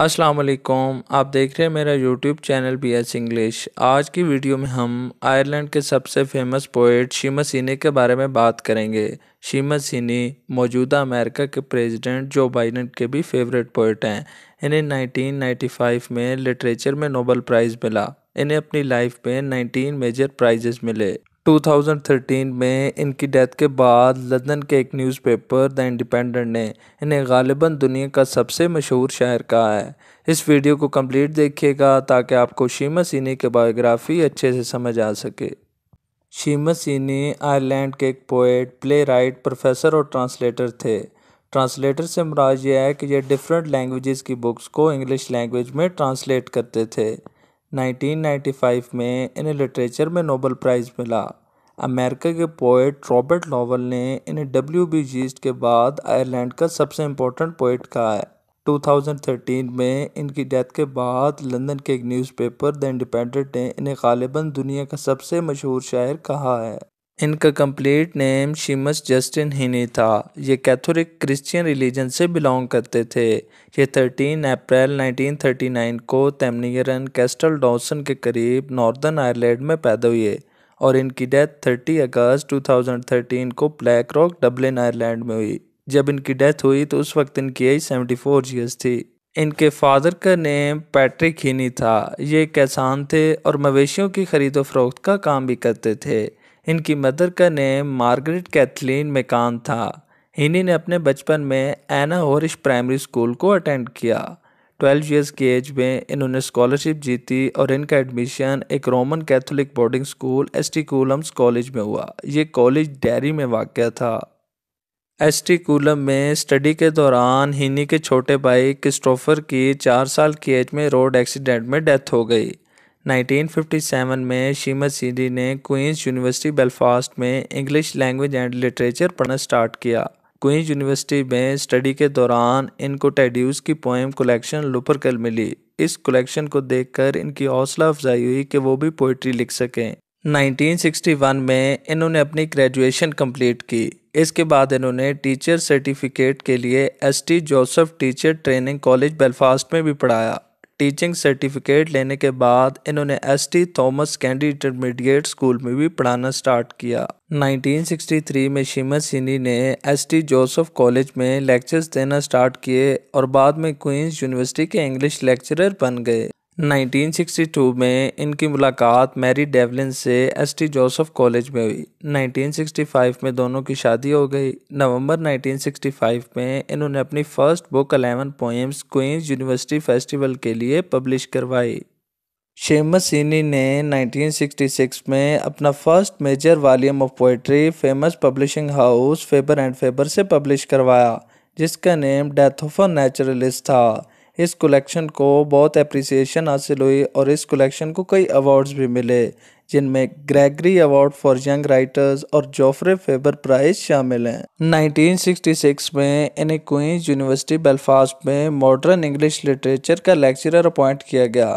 अस्सलाम वालेकुम आप देख रहे हैं मेरा YouTube channel B S English आज की वीडियो में हम आयरलैंड के सबसे फेमस पोइट शीमा सीने के बारे में बात करेंगे शीमा सीनी मौजूदा अमेरिका के प्रेसिडेंट जो बाइडन के भी फेवरेट पोइट हैं इन्हें 1995 में लिटरेचर में नोबल प्राइज़ मिला इन्हें अपनी लाइफ में 19 मेजर प्राइजेस मिले 2013 में इनकी डेथ के बाद लंदन के एक न्यूज़पेपर द इंडिपेंडेंट ने इन्हें गालिबा दुनिया का सबसे मशहूर शहर कहा है इस वीडियो को कंप्लीट देखिएगा ताकि आपको शीमा सीनी की बायोग्राफी अच्छे से समझ आ सके शीमा सीनी आयरलैंड के एक पोइट प्ले राइट प्रोफेसर और ट्रांसलेटर थे ट्रांसलेटर से मराज यह है कि ये डिफरेंट लैंग्वेजेस की बुक्स को इंग्लिश लैंग्वेज में ट्रांसलेट करते थे 1995 में इन्हें लिटरेचर में नोबल प्राइज़ मिला अमेरिका के पोइट रॉबर्ट नोवल ने इन्हें डब्ल्यू बी जीस्ट के बाद आयरलैंड का सबसे इम्पोर्टेंट पोइट कहा है 2013 में इनकी डेथ के बाद लंदन के एक न्यूज़पेपर द इंडिपेंडेंट ने इन्हें गालिबा दुनिया का सबसे मशहूर शायर कहा है इनका complete name Sheamus Justin Heaney था ये कैथोलिक क्रिश्चियन रिलीजन से बिलोंग करते थे ये 13 अप्रैल 1939 को तेमनियरन कैस्टल डॉसन के करीब नॉर्दर्न आयरलैंड में पैदा हुए और इनकी डेथ 30 अगस्त 2013 को ब्लैक रॉक डबलिन आयरलैंड में हुई जब इनकी डेथ हुई तो उस वक्त इनकी एज सेवेंटी फोर थी इनके फादर का नेम पैट्रिक हिनी था ये कैसान किसान थे और मवेशियों की खरीदो फरोख्त का काम भी करते थे इनकी मदर का नेम मार्गरेट कैथलीन मेकान था इन्हीं ने अपने बचपन में एना होरिश प्राइमरी स्कूल को अटेंड किया ट्वेल्व इयर्स की एज में इन्होंने स्कॉलरशिप जीती और इनका एडमिशन एक Roman Catholic boarding school Columb's college में हुआ ये कॉलेज डेरी में वाक़ था एस्टिकुलम में स्टडी के दौरान हिनी के छोटे भाई क्रिस्टोफर की चार साल की एज में रोड एक्सीडेंट में डेथ हो गई 1957 में शीमत सिंधी ने क्वींस यूनिवर्सिटी बेलफास्ट में इंग्लिश लैंग्वेज एंड लिटरेचर पढ़ना स्टार्ट किया क्वींस यूनिवर्सिटी में स्टडी के दौरान इनको टेड्यूस की पोएम कलेक्शन लुपरकल मिली इस कलेक्शन को देखकर इनकी हौसला अफजाई हुई कि वो भी पोइट्री लिख सकें 1961 में इन्होंने अपनी ग्रेजुएशन कंप्लीट की इसके बाद इन्होंने टीचर सर्टिफिकेट के लिए ST Joseph teacher training college Belfast में भी पढ़ाया टीचिंग सर्टिफिकेट लेने के बाद इन्होंने S T Thomas candy intermediate school में भी पढ़ाना स्टार्ट किया 1963 में शीमा सिनी ने एस टी जोसफ कॉलेज में लेक्चर्स देना स्टार्ट किए और बाद में क्वींस यूनिवर्सिटी के इंग्लिश लेक्चरर बन गए 1962 में इनकी मुलाकात मैरी डेवलिन से एसटी जोसेफ कॉलेज में हुई 1965 में दोनों की शादी हो गई नवंबर 1965 में इन्होंने अपनी first book eleven poems Queen's University festival के लिए पब्लिश करवाई शेमस सीनी ने 1966 में अपना first major volume of poetry famous publishing house Faber and Faber से पब्लिश करवाया जिसका name death of a naturalist था इस कलेक्शन को बहुत अप्रिसिएशन हासिल हुई और इस कलेक्शन को कई अवार्ड्स भी मिले जिनमें Gregory award for young writers और जोफ्रे फेबर प्राइज शामिल हैं 1966 में इन्हें क्वींस यूनिवर्सिटी बेलफास्ट में मॉडर्न इंग्लिश लिटरेचर का लेक्चरर अपॉइंट किया गया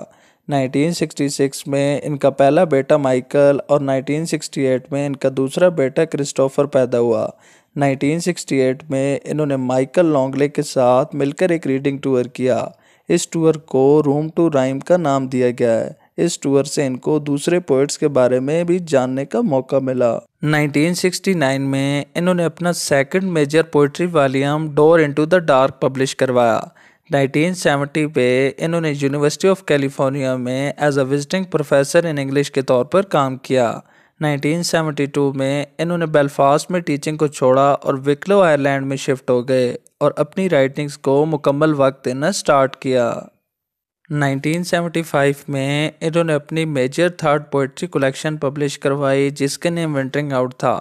1966 में इनका पहला बेटा माइकल और 1968 में इनका दूसरा बेटा क्रिस्टोफर पैदा हुआ 1968 में इन्होंने माइकल लॉन्गले के साथ मिलकर एक रीडिंग टूर किया इस टूर को रूम टू राइम का नाम दिया गया है इस टूर से इनको दूसरे पोइट्स के बारे में भी जानने का मौका मिला 1969 में इन्होंने अपना second major poetry volume door into the dark publish करवाया 1970 पे इन्होंने यूनिवर्सिटी ऑफ कैलिफोर्निया में as a visiting professor in English के तौर पर काम किया 1972 में इन्होंने बेलफास्ट में टीचिंग को छोड़ा और विकलो आयरलैंड में शिफ्ट हो गए और अपनी राइटिंग्स को मुकम्मल वक्त देना स्टार्ट किया 1975 में इन्होंने अपनी major third poetry collection publish करवाई जिसके नेम विंटरिंग आउट था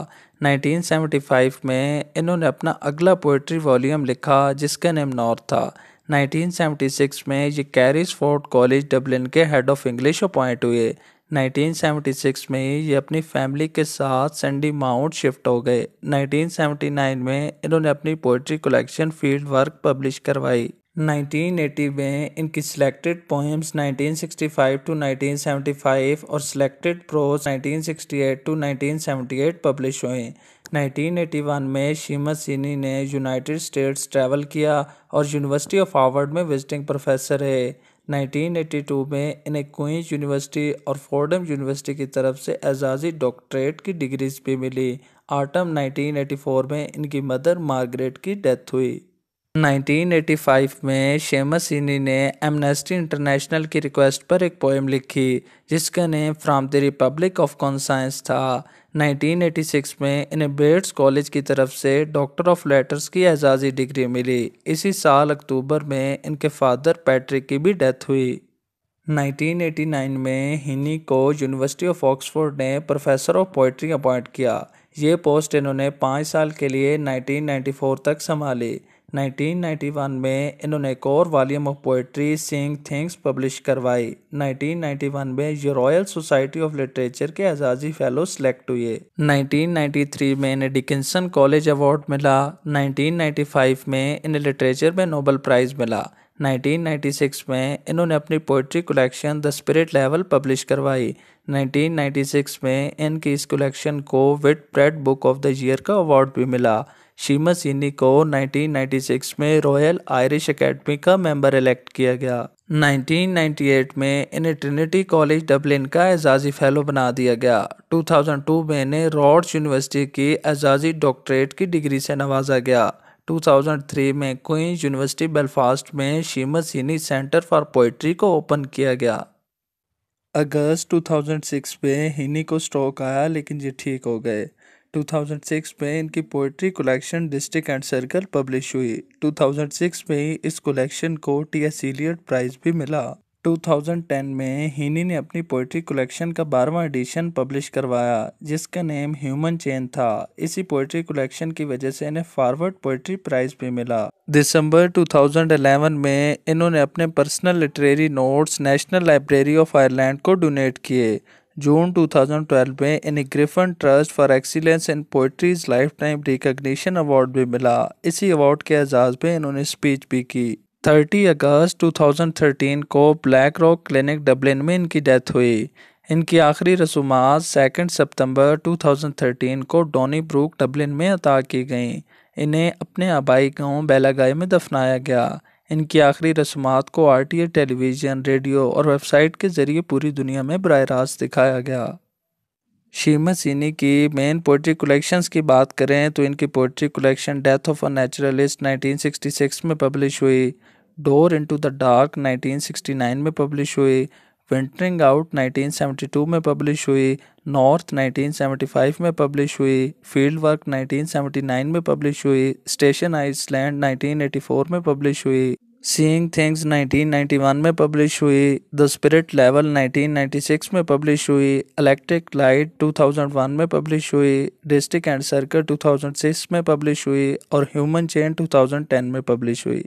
1975 में इन्होंने अपना अगला पोइट्री वॉल्यूम लिखा जिसका नेम नॉर्थ था 1976 में ये कैरिस फोर्ट कॉलेज डब्लिन के हेड ऑफ इंग्लिश अपॉइंट हुए 1976 में ये अपनी फैमिली के साथ सेंडी माउंट शिफ्ट हो गए 1979 में इन्होंने अपनी poetry collection field work publish करवाई 1980 में इनकी सिलेक्टेड पोएम्स 1965 टू 1975 और सिलेक्टेड प्रोज 1968 टू 1978 पब्लिश हुए 1981 में शीमा सिनी ने यूनाइटेड स्टेट्स ट्रैवल किया और यूनिवर्सिटी ऑफ हार्वर्ड में विजिटिंग प्रोफेसर है 1982 में इन्हें क्वींस यूनिवर्सिटी और फोर्डम यूनिवर्सिटी की तरफ से एजाजी डॉक्टरेट की डिग्रीज भी मिली आटम 1984 में इनकी मदर मार्गरेट की डेथ हुई 1985 में शेमस शेमसिनी ने एमनेस्टी इंटरनेशनल की रिक्वेस्ट पर एक पोएम लिखी जिसका name from the republic of conscience था 1986 में इन्हें बेट्स कॉलेज की तरफ से डॉक्टर ऑफ लेटर्स की एजाजी डिग्री मिली इसी साल अक्टूबर में इनके फादर पैट्रिक की भी डेथ हुई 1989 में हिनी को यूनिवर्सिटी ऑफ ऑक्सफोर्ड ने प्रोफेसर ऑफ पोइट्री अपॉइंट किया ये पोस्ट इन्होंने पाँच साल के लिए 1994 तक संभाली 1991 में इन्होंने core volume of poetry seeing things publish करवाई 1991 में ये रॉयल सोसाइटी ऑफ लिटरेचर के एजाजी फेलो सेलेक्ट हुए 1993 में इन्हें डिकिंसन कॉलेज अवार्ड मिला 1995 में इन्हें लिटरेचर में नोबल प्राइज़ मिला 1996 में इन्होंने अपनी poetry collection the spirit level publish करवाई 1996 में इनकी इस कलेक्शन को Whitbread book of the year का अवार्ड भी मिला सीमा सिन्नी को 1996 में रॉयल आयरिश एकेडमी का मेंबर इलेक्ट किया गया 1998 में इन्हें ट्रिनिटी कॉलेज डबलिन का एजाजी फेलो बना दिया गया 2002 में इन्हें रॉड्स यूनिवर्सिटी की एजाजी डॉक्टरेट की डिग्री से नवाजा गया 2003 में क्वींस यूनिवर्सिटी बेलफास्ट में Seamus Heaney centre for poetry को ओपन किया गया अगस्त 2006 में हिनी को स्ट्रोक आया लेकिन ये ठीक हो गए 2006 में इनकी poetry collection district and circle publish हुई 2006 में ही इस कलेक्शन को टी एस सीलियड प्राइज भी मिला 2010 में हिनी ने अपनी पोइट्री कलेक्शन का बारहवा एडिशन पब्लिश करवाया जिसका नेम ह्यूमन चेन था इसी पोइट्री कलेक्शन की वजह से इन्हें फॉरवर्ड पोइट्री प्राइज भी मिला दिसंबर 2011 में इन्होंने अपने personal literary notes national library of Ireland को डोनेट किए जून 2012 में इन्हें Griffin trust for excellence in poetry's lifetime recognition award भी मिला इसी अवार्ड के एजाज में इन्होंने स्पीच भी की 30 अगस्त 2013 को ब्लैक रॉक क्लिनिक डबलिन में इनकी डेथ हुई इनकी आखिरी रसूमात सेकेंड सितंबर 2013 को डोनी ब्रूक डबलिन में अता की गईं इन्हें अपने आबाई गांव बेलागाई में दफनाया गया इनकी आखिरी रसूमात को आर टी टेलीविज़न रेडियो और वेबसाइट के ज़रिए पूरी दुनिया में बर रास्त दिखाया गया शीमा सीनी की मेन पोइट्री कलेक्शंस की बात करें तो इनकी poetry collection death of a naturalist 1966 में पब्लिश हुई डोर इनटू द डार्क 1969 में पब्लिश हुई विंटरिंग आउट 1972 में पब्लिश हुई नॉर्थ 1975 में पब्लिश हुई फील्ड वर्क 1979 में पब्लिश हुई स्टेशन आइसलैंड 1984 में पब्लिश हुई सीइंग थिंग्स 1991 में पब्लिश हुई द स्पिरिट लेवल 1996 में पब्लिश हुई इलेक्ट्रिक लाइट 2001 में पब्लिश हुई डिस्ट्रिक्ट एंड सर्कल 2006 में पब्लिश हुई और ह्यूमन चेन 2010 में पब्लिश हुई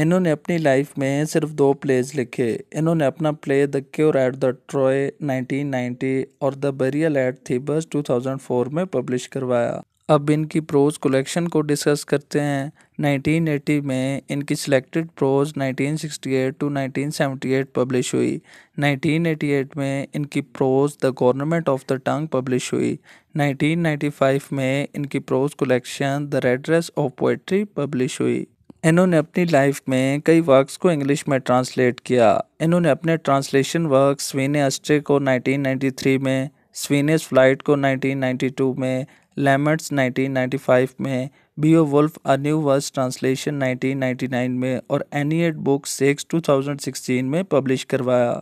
इन्होंने अपनी लाइफ में सिर्फ दो प्लेज लिखे इन्होंने अपना play the cure at the Troy 1990 और द बरियल एट थीबस 2004 में पब्लिश करवाया अब इनकी प्रोज कलेक्शन को डिस्कस करते हैं 1980 में इनकी सिलेक्टेड प्रोज 1968 टू 1978 पब्लिश हुई 1988 में इनकी prose the government of the tongue publish हुई 1995 में इनकी prose collection the redress of poetry publish हुई इन्होंने अपनी लाइफ में कई वर्क्स को इंग्लिश में ट्रांसलेट किया इन्होंने अपने ट्रांसलेशन वर्क स्वीने अस्ट्रे को 1993 में स्वीनेस फ्लाइट को 1992 में लेमट्स 1995 में Beowulf a new verse translation 1999 में और एनिएट बुक सेक्स 2016 में पब्लिश करवाया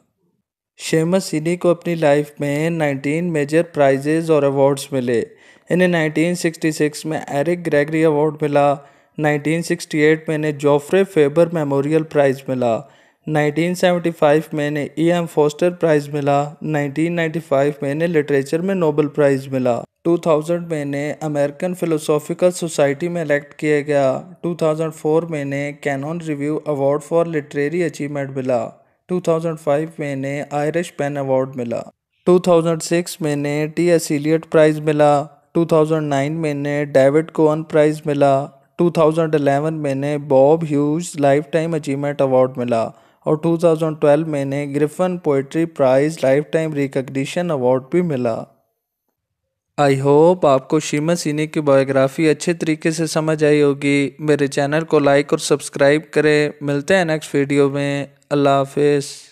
शेमस सिनी को अपनी लाइफ में 19 मेजर प्राइजेज़ और अवार्ड्स मिले इन्हें 1966 में एरिक ग्रेगरी अवार्ड मिला 1968 e में इन्हें जोफ्रे फेबर मेमोरियल प्राइज़ मिला 1975 में इन्हें ई एम फोस्टर प्राइज़ मिला 1995 में इन्हें लिटरेचर में नोबल प्राइज़ मिला 2000 में इन्हें अमेरिकन फिलोसॉफिकल सोसाइटी में इलेक्ट किया गया 2004 में इन्हें Kenyon review award for literary achievement मिला 2005 में इन्हें आयरिश पेन अवार्ड मिला 2006 में इन्हें टी एस प्राइज़ मिला 2009 में इन्हें डेविड कोअन प्राइज़ मिला 2011 में इन्हें Bob Hughes lifetime achievement award मिला और 2012 में इन्हें Griffin poetry prize lifetime recognition award भी मिला आई होप आपको शीमा सीनी की बायोग्राफी अच्छे तरीके से समझ आई होगी मेरे चैनल को लाइक और सब्सक्राइब करें मिलते हैं नेक्स्ट वीडियो में अल्लाह हाफिज़